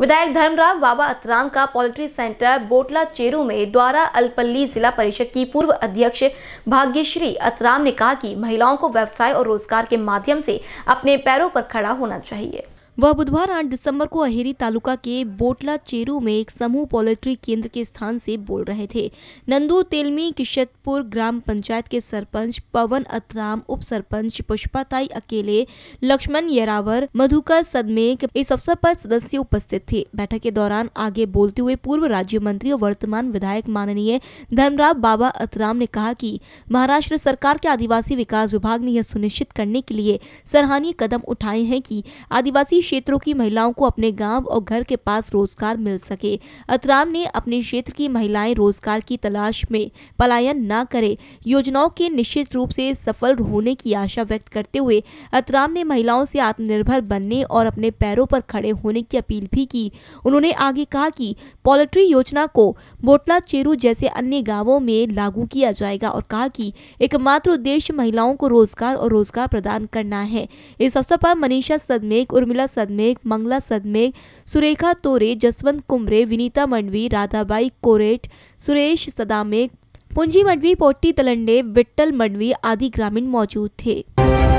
विधायक धर्मराव बाबा अतराम का poultry centre बोटला चेरू में द्वारा अलपल्ली जिला परिषद की पूर्व अध्यक्ष भाग्यश्री अतराम ने कहा कि महिलाओं को व्यवसाय और रोजगार के माध्यम से अपने पैरों पर खड़ा होना चाहिए वह बुधवार 8 दिसंबर को अहेरी तालुका के बोटला चेरू में एक समूह पोल्ट्री केंद्र के स्थान से बोल रहे थे नंदू तेलमी किशतपुर ग्राम पंचायत के सरपंच पवन अतराम उप सरपंच पुष्पाताई अकेले लक्ष्मण यरावर मधुकर सदमेक इस अवसर पर सदस्य उपस्थित थे बैठक के दौरान आगे बोलते हुए पूर्व राज्य मंत्री और वर्तमान विधायक माननीय धर्मराव बाबा अतराम ने कहा की महाराष्ट्र सरकार के आदिवासी विकास विभाग ने यह सुनिश्चित करने के लिए सराहनीय कदम उठाए हैं की आदिवासी शहरी क्षेत्रों की महिलाओं को अपने गांव और घर के पास रोजगार मिल सके अतराम ने अपने क्षेत्र की महिलाएं रोजगार की तलाश में पलायन न करे योजनाओं के निश्चित रूप से सफल होने की आशा व्यक्त करते हुए अतराम ने महिलाओं से आत्मनिर्भर बनने और अपने पैरों पर खड़े होने की अपील भी की उन्होंने आगे कहा कि पोल्ट्री योजना को मोटला चेरू जैसे अन्य गाँवों में लागू किया जाएगा और कहा कि एकमात्र उद्देश्य महिलाओं को रोजगार और रोजगार प्रदान करना है इस अवसर पर मनीषा सदमेक उर्मिला सदमेक मंगला सदमेक सुरेखा तोरे जसवंत कुमरे विनीता मंडवी राधाबाई कोरेट सुरेश सदामेक पूंजी मंडवी पोटी तलंडे विट्टल मंडवी आदि ग्रामीण मौजूद थे